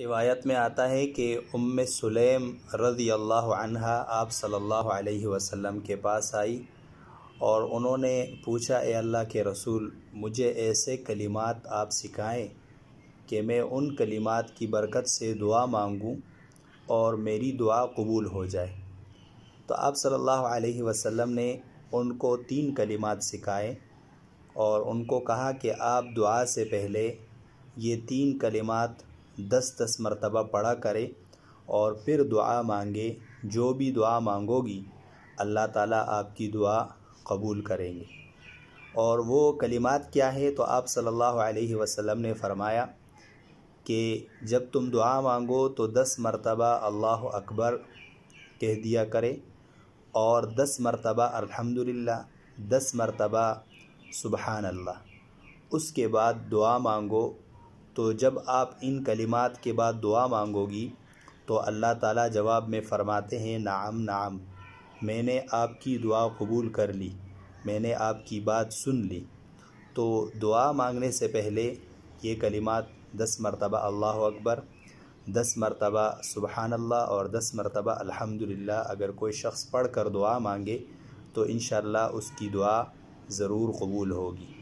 रिवायत में आता है कि उम सुलेम रज़ी अल्लाह आप सल्लल्लाहु अलैहि वसल्लम के पास आई और उन्होंने पूछा ए अल्लाह के रसूल मुझे ऐसे कलिमात आप सिखाएं कि मैं उन कलिमात की बरकत से दुआ मांगूं और मेरी दुआ कबूल हो जाए तो आप सल्लल्लाहु अलैहि वसल्लम ने उनको तीन कलिमात सिखाए और उनको कहा कि आप दुआ से पहले ये तीन कलिमात दस दस मरतबा पढ़ा करे और फिर दुआ मांगे जो भी दुआ मांगोगी अल्लाह ताला आपकी दुआ कबूल करेंगे और वो कलिमात क्या है तो आप सल्लल्लाहु अलैहि वसल्लम ने फ़रमाया कि जब तुम दुआ मांगो तो दस मरतबा अल्लाह अकबर कह दिया करे और दस मरतबा अल्हम्दुलिल्लाह दस मरतबा सुबहान उसके बाद दुआ मांगो तो जब आप इन कलिमात के बाद दुआ मांगोगी तो अल्लाह ताला जवाब में फ़रमाते हैं नाम नाम मैंने आपकी दुआ कबूल कर ली मैंने आपकी बात सुन ली तो दुआ मांगने से पहले ये कलिमात दस मरतबा अल्लाह अकबर दस मरतबा सुबहान अल्लाह और दस मरतबा अल्हम्दुलिल्लाह अगर कोई शख्स पढ़ कर दुआ मांगे तो इन उसकी दुआ ज़रूर कबूल होगी